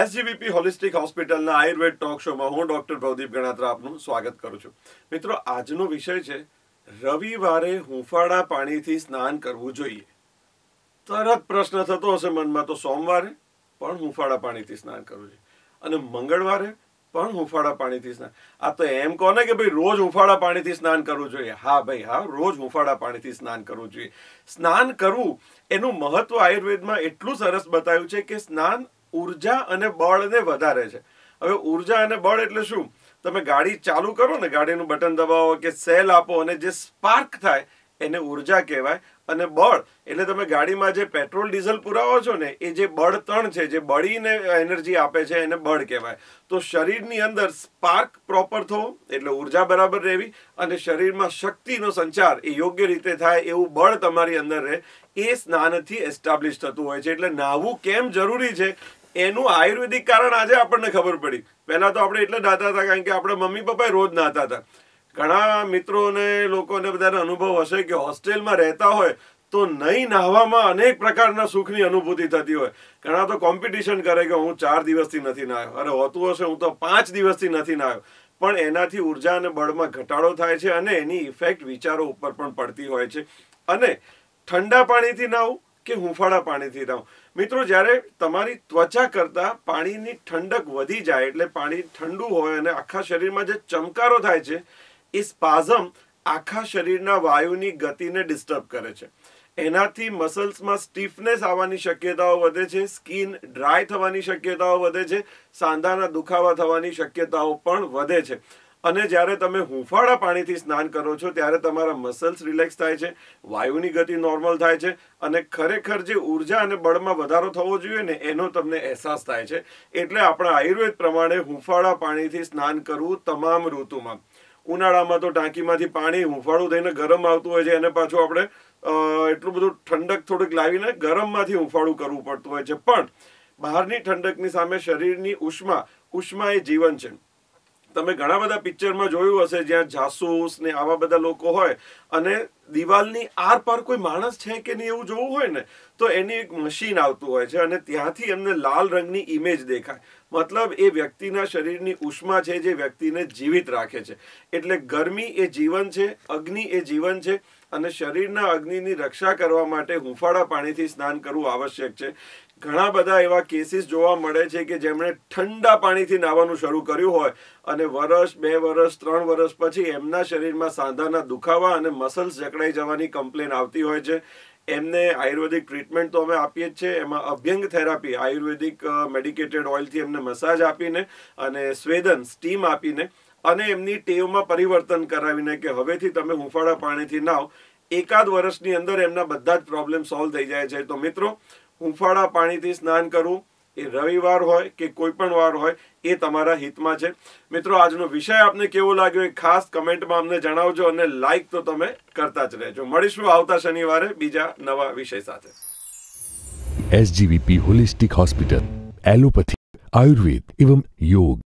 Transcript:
SGVP holistic હોસ્પિટલના Ayurveda talk શોમાં હું ડોક્ટર પ્રદીપ ગણાત્રા આપનું સ્વાગત કરું છું મિત્રો આજનો વિષય છે રવિવારે હુંફાળા પાણીથી સ્નાન કરવું જોઈએ તરત પ્રશ્ન થતો હશે મનમાં તો સોમવારે પણ હુંફાળા પાણીથી સ્નાન કરવું જોઈએ અને મંગળવારે પણ હુંફાળા પાણીથી સ્નાન આ તો એમ કહો કે ભાઈ રોજ હુંફાળા પાણીથી સ્નાન કરવું જોઈએ હા ભાઈ હા રોજ હુંફાળા પાણીથી સ્નાન કરવું જોઈએ સ્નાન કરવું એનું મહત્વ આયુર્વેદમાં એટલું સરસ બતાવ્યું છે કે સ્નાન ઉર્જા અને બળને વધારે છે હવે ઉર્જા અને બળ એટલે શું તમે ગાડી ચાલુ કરો ને ગાડીનું બટન દબાવો કે સેલ આપો અને જે સ્પાર્ક થાય એને ઉર્જા કહેવાય અને બળ એટલે તમે ગાડીમાં જે પેટ્રોલ ડીઝલ પુરાવો છો ને એ જે બળતણ છે જે બળીને એનર્જી આપે છે એને બળ કહેવાય તો શરીરની અંદર સ્પાર્ક પ્રોપર થવો એટલે ઉર્જા બરાબર રહેવી અને શરીરમાં શક્તિનો સંચાર એ યોગ્ય રીતે થાય એવું બળ તમારી અંદર રહે એ સ્નાનથી એસ્ટાબ્લિશ થતું હોય છે એટલે નાહવું કેમ જરૂરી છે એનું આયુર્વેદિક કારણ આજે આપણને ખબર પડી પહેલા તો આપણે એટલે નાતા હતા કારણ કે આપણે મમ્મી પપ્પા રોજ નાતા હતા ઘણા મિત્રોને લોકોને બધાને અનુભવ હશે કે હોસ્ટેલમાં રહેતા હોય તો નહીં નાહવામાં અનેક પ્રકારના સુખની અનુભૂતિ થતી હોય ઘણા તો કોમ્પિટિશન કરે કે હું ચાર દિવસથી નથી નાહ્યો અરે હોતું હશે હું તો પાંચ દિવસથી નથી નાહ્યો પણ એનાથી ઉર્જા અને બળમાં ઘટાડો થાય છે અને એની ઇફેક્ટ વિચારો ઉપર પણ પડતી હોય છે અને ઠંડા પાણીથી નાહવું કે હુંફાળા પાણીથી નાહવું મિત્રો જ્યારે તમારી ત્વચા કરતાં પાણીની ઠંડક વધી જાય એટલે પાણી ઠંડુ હોય અને આખા શરીરમાં જે ચમકારો થાય છે એ સ્પાઝમ આખા શરીરના વાયુની ગતિને ડિસ્ટર્બ કરે છે એનાથી મસલ્સમાં સ્ટીફનેસ આવવાની શક્યતાઓ વધે છે સ્કિન ડ્રાય થવાની શક્યતાઓ વધે છે સાંધાના દુખાવા થવાની શક્યતાઓ પણ વધે છે અને જ્યારે તમે હુંફાળા પાણીથી સ્નાન કરો છો ત્યારે તમારા મસલ્સ રિલેક્સ થાય છે વાયુની ગતિ નોર્મલ થાય છે અને ખરેખર જે ઉર્જા અને બળમાં વધારો થવો જોઈએ ને એનો તમને અહેસાસ થાય છે એટલે આપણા આયુર્વેદ પ્રમાણે હુંફાળા પાણીથી સ્નાન કરવું તમામ ઋતુમાં ઉનાળામાં તો ટાંકીમાંથી પાણી હુંફાળું થઈને ગરમ આવતું હોય છે એને પાછું આપણે એટલું બધું ઠંડક થોડીક લાવીને ગરમમાંથી હુંફાળું કરવું પડતું હોય છે પણ બહારની ઠંડકની સામે શરીરની ઉષ્મા ઉષ્મા એ જીવન છે તમે ઘણા બધા પિક્ચરમાં જોયું હશે જ્યાં જાસૂસ ને આવા બધા લોકો હોય અને દિવાલની આર પાર કોઈ માણસ છે કે નહીં એવું જોવું હોય ને તો એની એક મશીન આવતું હોય છે અને ત્યાંથી એમને લાલ રંગની ઇમેજ દેખાય મતલબ એ વ્યક્તિના શરીરની ઉષ્મા છે જે વ્યક્તિને જીવિત રાખે છે એટલે ગરમી એ જીવન છે અગ્નિ એ જીવન છે અને શરીરના અગ્નિની રક્ષા કરવા માટે હુંફાળા પાણીથી સ્નાન કરવું આવશ્યક છે ઘણા બધા એવા કેસીસ જોવા મળે છે કે જેમણે ઠંડા પાણીથી નાહવાનું શરૂ કર્યું હોય અને વર્ષ બે વર્ષ ત્રણ વર્ષ પછી એમના શરીરમાં સાંધાના દુખાવા અને મસલ્સ જકડાઈ જવાની કમ્પ્લેન આવતી હોય છે એમને આયુર્વેદિક ટ્રીટમેન્ટ તો અમે આપીએ જ છે એમાં અભ્યંગ થેરાપી આયુર્વેદિક મેડિકેટેડ ઓઇલથી એમને મસાજ આપીને અને સ્વેદન સ્ટીમ આપીને અને એમની ટેવમાં પરિવર્તન કરાવીને કે હવેથી તમે હુંફાળા પાણીથી નાવ એકાદ વર્ષની અંદર એમના બધા જ પ્રોબ્લેમ સોલ્વ થઈ જાય છે તો મિત્રો હુંફાળા પાણીથી સ્નાન કરવું એ રવિવાર હોય કે કોઈ પણ વાર હોય એ તમારા હિતમાં છે મિત્રો આજનો વિષય આપને કેવો લાગ્યો એ ખાસ કમેન્ટમાં અમને જણાવજો અને લાઈક તો તમે કરતા જ રહેજો મળીશું આવતા શનિવારે બીજા નવા વિષય સાથે SGVP holistic hospital allopathy Ayurveda એવં યોગ